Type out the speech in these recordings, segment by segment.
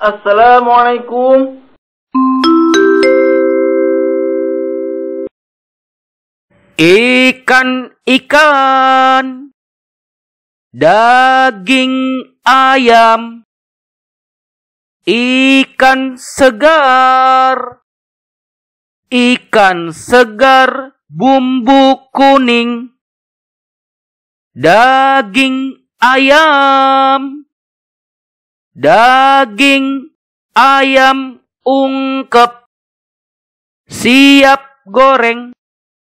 Assalamualaikum. Ikan, ikan, daging ayam, ikan segar, ikan segar, bumbu kuning, daging ayam daging ayam ungkep siap goreng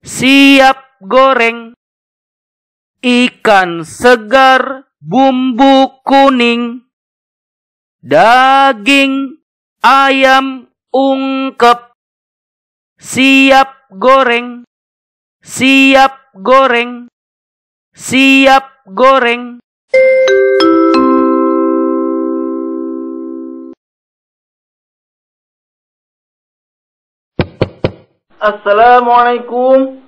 siap goreng ikan segar bumbu kuning daging ayam ungkep siap goreng siap goreng siap goreng Assalamualaikum.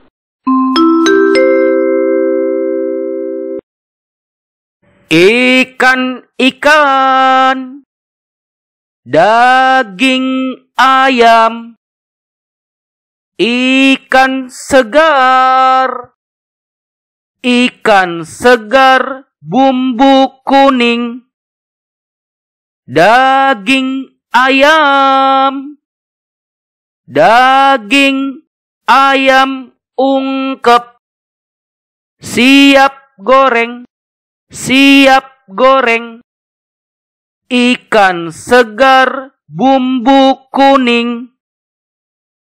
Ikan, ikan, daging ayam, ikan segar, ikan segar, bumbu kuning, daging ayam, daging ayam ungkep siap goreng siap goreng ikan segar bumbu kuning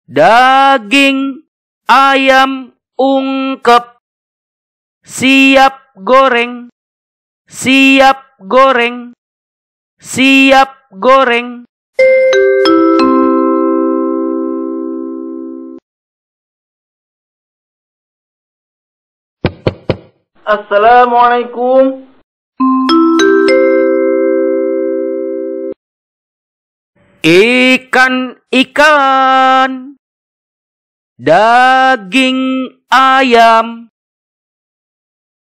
daging ayam ungkep siap goreng siap goreng siap goreng Assalamualaikum. Ikan, ikan, daging ayam,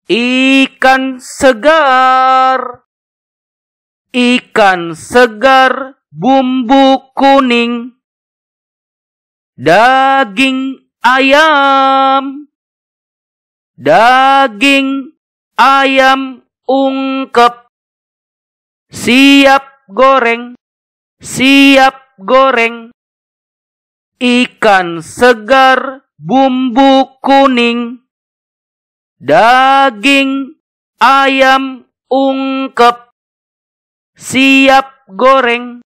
ikan segar, ikan segar, bumbu kuning, daging ayam daging ayam ungkep siap goreng siap goreng ikan segar bumbu kuning daging ayam ungkep siap goreng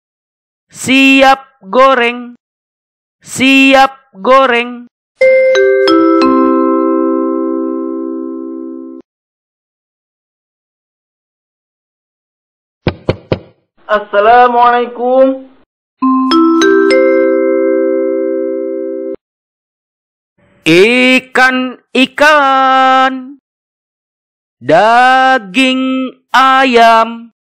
siap goreng siap goreng Assalamualaikum. Ikan, ikan, daging ayam,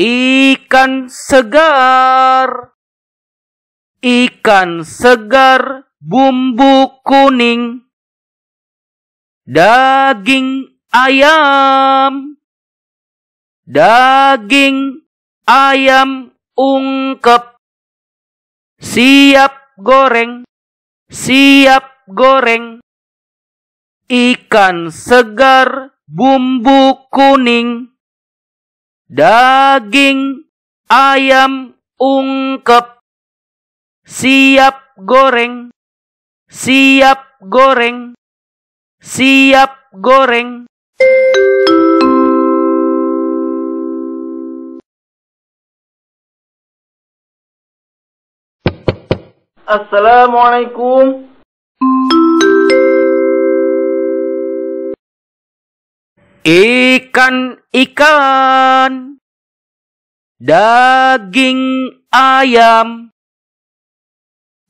ikan segar, ikan segar, bumbu kuning, daging ayam, daging ayam ungkep siap goreng siap goreng ikan segar bumbu kuning daging ayam ungkep siap goreng siap goreng siap goreng Assalamualaikum. Ikan, ikan, daging ayam,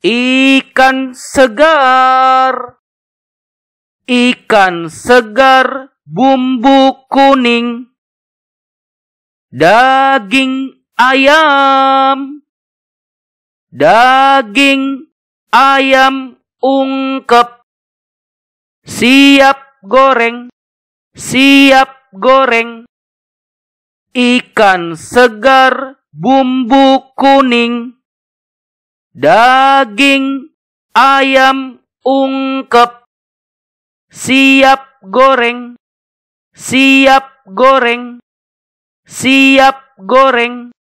ikan segar, ikan segar, bumbu kuning, daging ayam daging ayam ungkep siap goreng siap goreng ikan segar bumbu kuning daging ayam ungkep siap goreng siap goreng siap goreng